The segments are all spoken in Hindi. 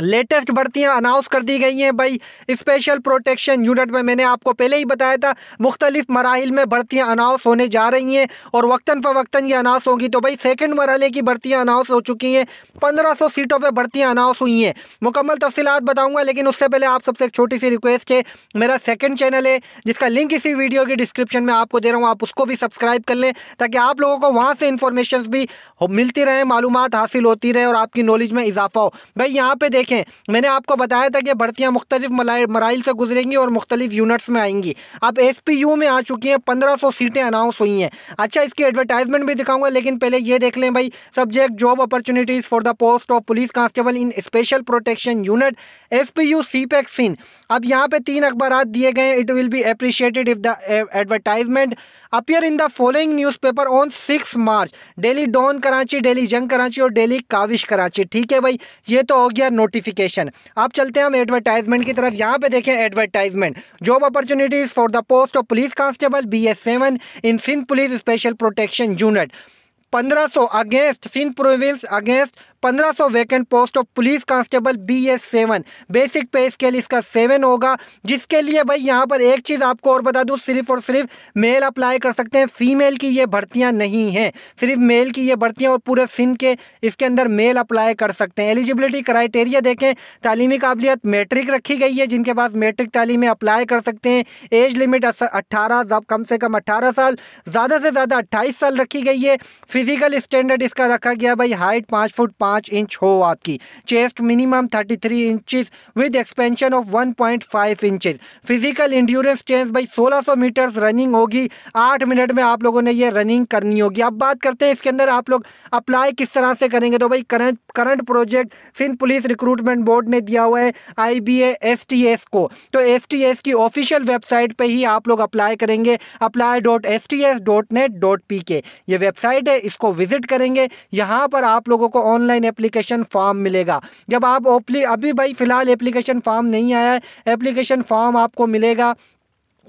लेटेस्ट भर्तियाँ अनाउंस कर दी गई हैं भाई स्पेशल प्रोटेक्शन यूनिट में मैंने आपको पहले ही बताया था मुख्तलिफ मराहल में भर्तियाँ अनाउंस होने जा रही हैं और वक्ता फ़वक्ता ये अनाउंस होंगी तो भाई सेकेंड मरहल की भर्तियाँ अनाउंस हो चुकी हैं पंद्रह सौ सीटों पर भर्तियाँ अनाउंस हुई हैं मुकम्मल तफसीत बताऊँगा लेकिन उससे पहले आप सबसे एक छोटी सी रिक्वेस्ट है मेरा सेकेंड चैनल है जिसका लिंक इसी वीडियो की डिस्क्रिप्शन में आपको दे रहा हूँ आप उसको भी सब्सक्राइब कर लें ताकि आप लोगों को वहाँ से इन्फॉर्मेशन भी मिलती रहें मालूम हासिल होती रहे और आपकी नॉलेज में इजाफा हो भाई यहाँ पर देखें देखें मैंने आपको बताया था कि भर्तियाँ मुख्तलिफ मराइल से गुजरेंगी और मुख्तलिफ यूनिट्स में आएंगी अब एस पी यू में आ चुकी हैं पंद्रह सौ सीटें अनाउंस हुई हैं अच्छा इसकी एडवर्टाइजमेंट भी दिखाऊंगा लेकिन पहले ये देख लें भाई subject job opportunities for the post of police constable in special protection unit S P U सी पैक सीन अब यहाँ पर तीन अखबार दिए गए it will be appreciated if the advertisement appear in the following newspaper on six March daily Dawn Karachi daily Jang Karachi और डेली काविश कराची ठीक है भाई ये तो हो गया नोटिफिकेशन अब चलते हैं हम एडवर्टाइजमेंट की तरफ यहाँ पे देखें advertisement job opportunities for the post of police constable B S seven in Sindh police special protection unit पंद्रह सौ against Sindh province against 1500 vacant post of police constable B S seven basic pay scale इसका सेवन होगा जिसके लिए भाई यहाँ पर एक चीज़ आपको और बता दूँ सिर्फ और सिर्फ मेल अप्लाई कर सकते हैं फीमेल की ये भर्तियाँ नहीं हैं सिर्फ मेल की ये भर्तियाँ और पूरे सिंध के इसके अंदर मेल अप्लाई कर सकते हैं एलिजिबिलिटी क्राइटेरिया देखें तालीमी काबिलियत मेट्रिक रखी गई है जिनके पास मेट्रिक तालीम अप्लाई कर सकते हैं एज लिमिट अट्ठारह कम से कम अट्ठारह साल ज़्यादा से ज़्यादा अट्ठाईस साल रखी गई है फिजिकल स्टैंडर्ड इसका रखा गया भाई हाइट पाँच फुट पाँच पाँच इंच हो आपकी chest minimum thirty three inches with expansion of one point five inches physical endurance change भाई सोलह सौ मीटर्स रनिंग होगी आठ मिनट में आप लोगों ने ये रनिंग करनी होगी अब बात करते हैं इसके अंदर आप लोग अप्लाई किस तरह से करेंगे तो भाई current current project Sindh police recruitment board ने दिया हुआ है I B S T S को तो एस टी एस की ऑफिशियल वेबसाइट पर ही आप लोग अप्लाई करेंगे apply dot S T S dot net dot P K ये वेबसाइट है इसको विजिट करेंगे यहाँ पर आप लोगों को ऑनलाइन ऑनलाइन एप्लीकेशन फॉर्म मिलेगा जब आप ओपली अभी भाई फ़िलहाल एप्लीकेशन फॉर्म नहीं आया है एप्लीकेशन फॉर्म आपको मिलेगा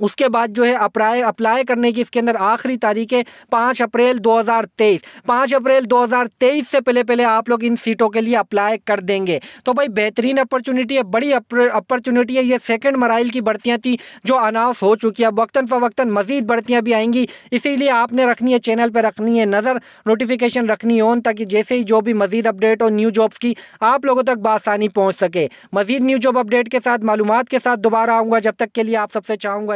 उसके बाद जो है अप्राई अप्लाई करने की इसके अंदर आखिरी तारीख है पाँच अप्रैल 2023 पाँच अप्रैल 2023 से पहले पहले आप लोग इन सीटों के लिए अप्लाई कर देंगे तो भाई बेहतरीन अपॉर्चुनिटी है बड़ी अपॉर्चुनिटी है ये सेकंड मराइल की भर्तियाँ थी जो अनाउंस हो चुकी है वक्ता फ़वक्ता मजीद भर्तियाँ भी आएंगी इसीलिए आपने रखनी है चैनल पर रखनी है नज़र नोटिफिकेशन रखनी ऑन ताकि जैसे ही जो भी मजीद अपडेट और न्यू जॉब्स की आप लोगों तक बासानी पहुँच सके मजीद न्यू जॉब अपडेट के साथ मालूम के साथ दोबारा आऊँगा जब तक के लिए आप सबसे चाहूँगा